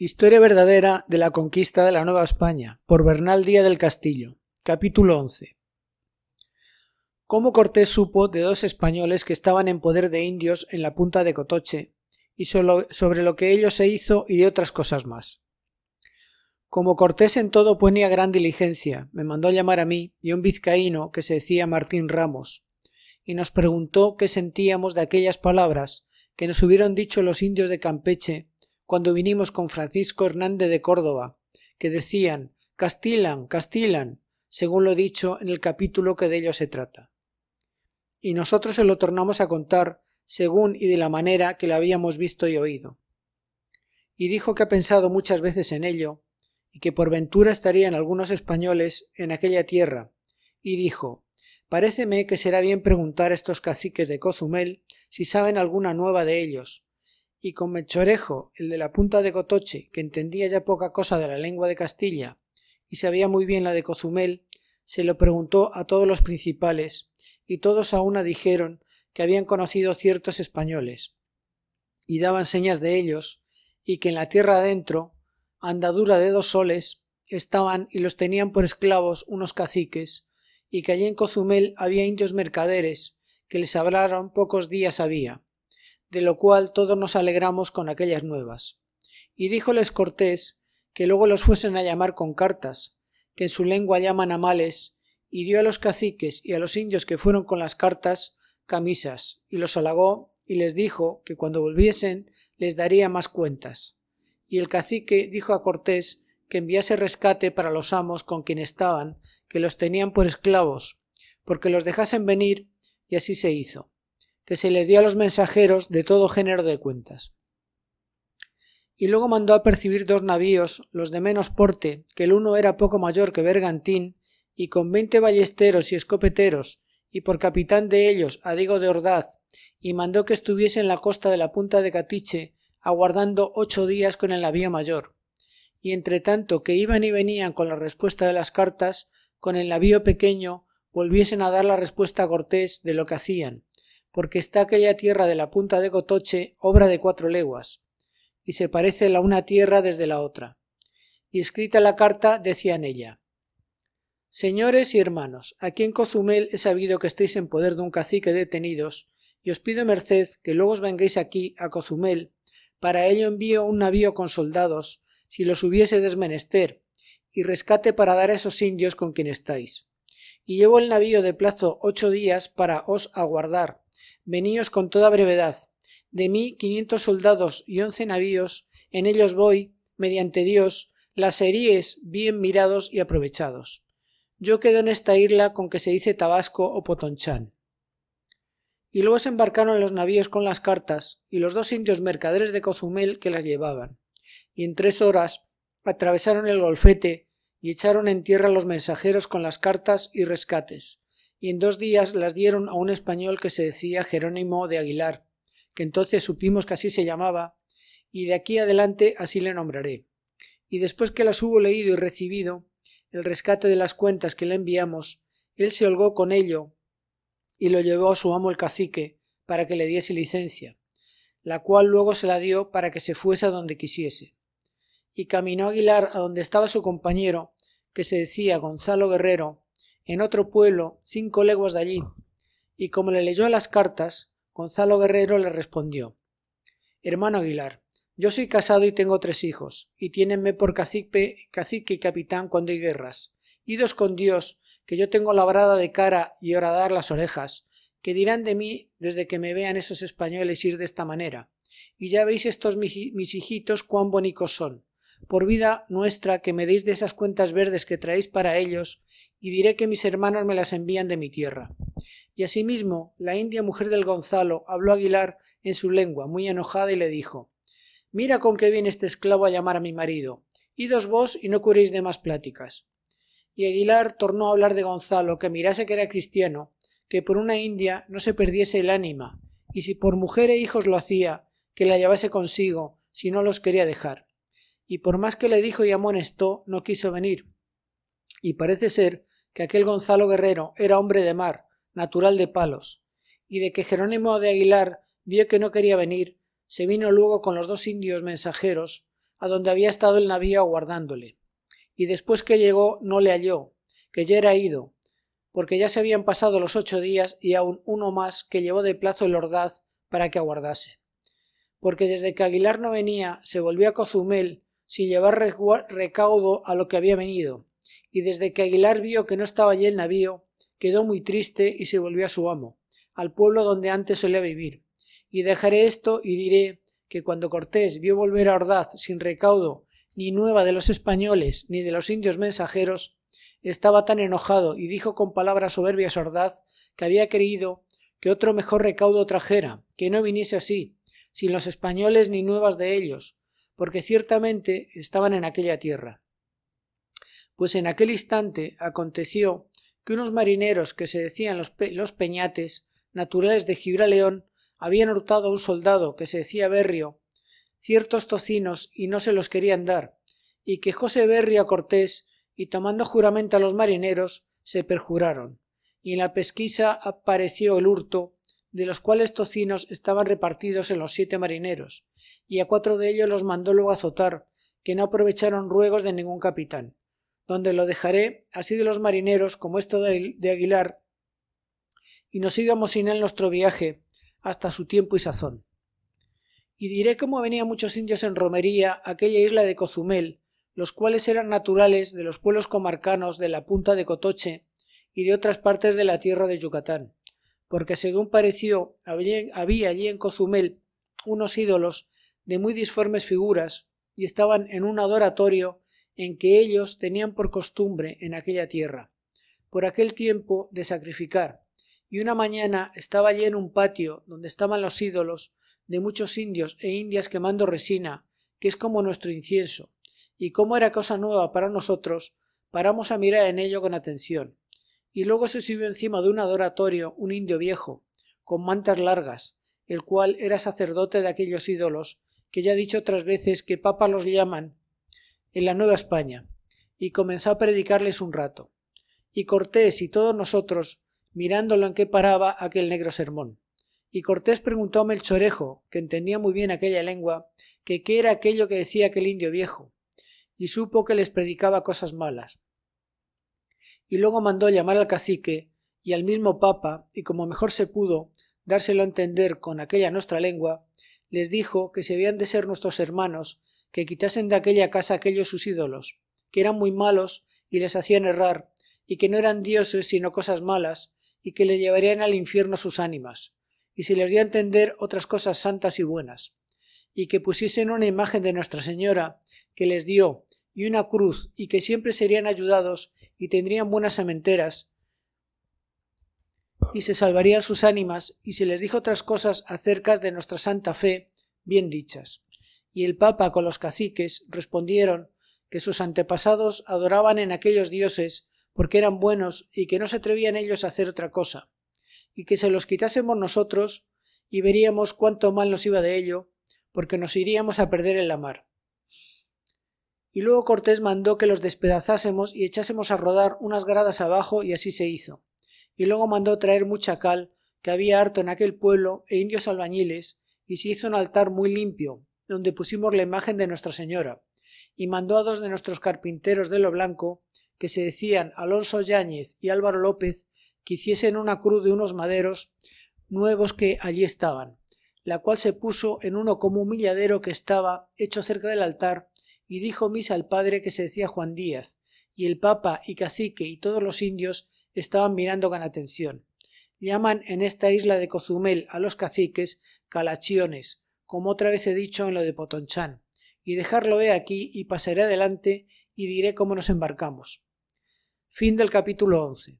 Historia verdadera de la conquista de la Nueva España por Bernal Díaz del Castillo. Capítulo 11. Cómo Cortés supo de dos españoles que estaban en poder de indios en la punta de Cotoche y sobre lo que ellos se hizo y de otras cosas más. Como Cortés en todo ponía gran diligencia, me mandó llamar a mí y un vizcaíno que se decía Martín Ramos, y nos preguntó qué sentíamos de aquellas palabras que nos hubieron dicho los indios de Campeche cuando vinimos con Francisco Hernández de Córdoba, que decían Castilan, Castilan, según lo dicho en el capítulo que de ello se trata. Y nosotros se lo tornamos a contar según y de la manera que lo habíamos visto y oído. Y dijo que ha pensado muchas veces en ello, y que por ventura estarían algunos españoles en aquella tierra, y dijo Paréceme que será bien preguntar a estos caciques de Cozumel si saben alguna nueva de ellos, y con Mechorejo, el de la punta de Cotoche, que entendía ya poca cosa de la lengua de Castilla y sabía muy bien la de Cozumel, se lo preguntó a todos los principales, y todos a una dijeron que habían conocido ciertos españoles, y daban señas de ellos, y que en la tierra adentro, andadura de dos soles, estaban y los tenían por esclavos unos caciques, y que allí en Cozumel había indios mercaderes, que les hablaron pocos días había de lo cual todos nos alegramos con aquellas nuevas. Y díjoles Cortés que luego los fuesen a llamar con cartas, que en su lengua llaman amales, y dio a los caciques y a los indios que fueron con las cartas camisas, y los halagó, y les dijo que cuando volviesen les daría más cuentas. Y el cacique dijo a Cortés que enviase rescate para los amos con quien estaban, que los tenían por esclavos, porque los dejasen venir, y así se hizo que se les dio a los mensajeros de todo género de cuentas. Y luego mandó a percibir dos navíos, los de menos porte, que el uno era poco mayor que bergantín, y con veinte ballesteros y escopeteros, y por capitán de ellos a Diego de Ordaz, y mandó que estuviese en la costa de la punta de Catiche, aguardando ocho días con el navío mayor, y entre tanto que iban y venían con la respuesta de las cartas, con el navío pequeño volviesen a dar la respuesta a Cortés de lo que hacían, porque está aquella tierra de la punta de Gotoche, obra de cuatro leguas, y se parece la una tierra desde la otra. Y escrita la carta decía en ella Señores y hermanos, aquí en Cozumel he sabido que estáis en poder de un cacique detenidos, y os pido merced que luego os vengáis aquí a Cozumel, para ello envío un navío con soldados, si los hubiese desmenester, y rescate para dar a esos indios con quien estáis. Y llevo el navío de plazo ocho días para os aguardar, Veníos con toda brevedad. De mí quinientos soldados y once navíos, en ellos voy, mediante Dios, las heríes bien mirados y aprovechados. Yo quedo en esta isla con que se dice Tabasco o Potonchán. Y luego se embarcaron los navíos con las cartas y los dos indios mercaderes de Cozumel que las llevaban. Y en tres horas atravesaron el golfete y echaron en tierra los mensajeros con las cartas y rescates y en dos días las dieron a un español que se decía Jerónimo de Aguilar, que entonces supimos que así se llamaba, y de aquí adelante así le nombraré. Y después que las hubo leído y recibido, el rescate de las cuentas que le enviamos, él se holgó con ello y lo llevó a su amo el cacique para que le diese licencia, la cual luego se la dio para que se fuese a donde quisiese. Y caminó Aguilar a donde estaba su compañero, que se decía Gonzalo Guerrero, en otro pueblo, cinco leguas de allí, y como le leyó las cartas, Gonzalo Guerrero le respondió Hermano Aguilar, yo soy casado y tengo tres hijos, y tienenme por cacique, cacique y capitán cuando hay guerras. Idos con Dios, que yo tengo labrada de cara y horadar las orejas, que dirán de mí desde que me vean esos españoles ir de esta manera. Y ya veis estos mis hijitos cuán bonicos son. Por vida nuestra que me deis de esas cuentas verdes que traéis para ellos, y diré que mis hermanos me las envían de mi tierra. Y asimismo la india mujer del Gonzalo habló a Aguilar en su lengua, muy enojada, y le dijo Mira con qué viene este esclavo a llamar a mi marido. Idos vos y no curéis de más pláticas. Y Aguilar tornó a hablar de Gonzalo, que mirase que era cristiano, que por una india no se perdiese el ánima, y si por mujer e hijos lo hacía, que la llevase consigo, si no los quería dejar. Y por más que le dijo y amonestó, no quiso venir. Y parece ser que aquel Gonzalo Guerrero era hombre de mar, natural de Palos, y de que Jerónimo de Aguilar vio que no quería venir, se vino luego con los dos indios mensajeros a donde había estado el navío aguardándole, y después que llegó no le halló, que ya era ido, porque ya se habían pasado los ocho días y aun uno más que llevó de plazo el Ordaz para que aguardase. Porque desde que Aguilar no venía, se volvió a Cozumel sin llevar recaudo a lo que había venido, y desde que Aguilar vio que no estaba allí el navío, quedó muy triste y se volvió a su amo, al pueblo donde antes solía vivir. Y dejaré esto y diré que cuando Cortés vio volver a Ordaz sin recaudo ni nueva de los españoles ni de los indios mensajeros, estaba tan enojado y dijo con palabras soberbias a Ordaz que había creído que otro mejor recaudo trajera, que no viniese así, sin los españoles ni nuevas de ellos, porque ciertamente estaban en aquella tierra pues en aquel instante aconteció que unos marineros que se decían los, peñates, naturales de Gibraleón, habían hurtado a un soldado que se decía Berrio ciertos tocinos y no se los querían dar, y quejóse Berrio a Cortés y tomando juramento a los marineros se perjuraron, y en la pesquisa apareció el hurto, de los cuales tocinos estaban repartidos en los siete marineros, y a cuatro de ellos los mandó luego azotar, que no aprovecharon ruegos de ningún capitán donde lo dejaré, así de los marineros como esto de Aguilar, y nos sigamos sin él nuestro viaje hasta su tiempo y sazón. Y diré cómo venían muchos indios en romería aquella isla de Cozumel, los cuales eran naturales de los pueblos comarcanos de la punta de Cotoche y de otras partes de la tierra de Yucatán, porque según pareció había allí en Cozumel unos ídolos de muy disformes figuras y estaban en un adoratorio en que ellos tenían por costumbre en aquella tierra, por aquel tiempo de sacrificar, y una mañana estaba allí en un patio donde estaban los ídolos de muchos indios e indias quemando resina, que es como nuestro incienso, y como era cosa nueva para nosotros, paramos a mirar en ello con atención. Y luego se subió encima de un adoratorio un indio viejo, con mantas largas, el cual era sacerdote de aquellos ídolos, que ya he dicho otras veces que papa los llaman en la Nueva España, y comenzó a predicarles un rato. Y Cortés y todos nosotros, mirándolo en qué paraba aquel negro sermón. Y Cortés preguntó a Melchorejo, que entendía muy bien aquella lengua, que qué era aquello que decía aquel indio viejo, y supo que les predicaba cosas malas. Y luego mandó llamar al cacique y al mismo papa, y como mejor se pudo dárselo a entender con aquella nuestra lengua, les dijo que si habían de ser nuestros hermanos, que quitasen de aquella casa aquellos sus ídolos, que eran muy malos y les hacían errar, y que no eran dioses sino cosas malas, y que le llevarían al infierno sus ánimas, y se les dio a entender otras cosas santas y buenas, y que pusiesen una imagen de Nuestra Señora, que les dio, y una cruz, y que siempre serían ayudados, y tendrían buenas sementeras, y se salvarían sus ánimas, y se les dijo otras cosas acerca de nuestra santa fe, bien dichas y el Papa con los caciques respondieron que sus antepasados adoraban en aquellos dioses porque eran buenos y que no se atrevían ellos a hacer otra cosa, y que se los quitásemos nosotros y veríamos cuánto mal nos iba de ello, porque nos iríamos a perder en la mar. Y luego Cortés mandó que los despedazásemos y echásemos a rodar unas gradas abajo y así se hizo. Y luego mandó traer mucha cal, que había harto en aquel pueblo, e indios albañiles, y se hizo un altar muy limpio, donde pusimos la imagen de Nuestra Señora, y mandó a dos de nuestros carpinteros de lo blanco, que se decían Alonso Yáñez y Álvaro López, que hiciesen una cruz de unos maderos nuevos que allí estaban, la cual se puso en uno como humilladero que estaba hecho cerca del altar, y dijo misa al padre que se decía Juan Díaz, y el papa y cacique y todos los indios estaban mirando con atención. Llaman en esta isla de Cozumel a los caciques calachiones, como otra vez he dicho en lo de Potonchan, y dejarlo he aquí y pasaré adelante y diré cómo nos embarcamos. Fin del capítulo 11.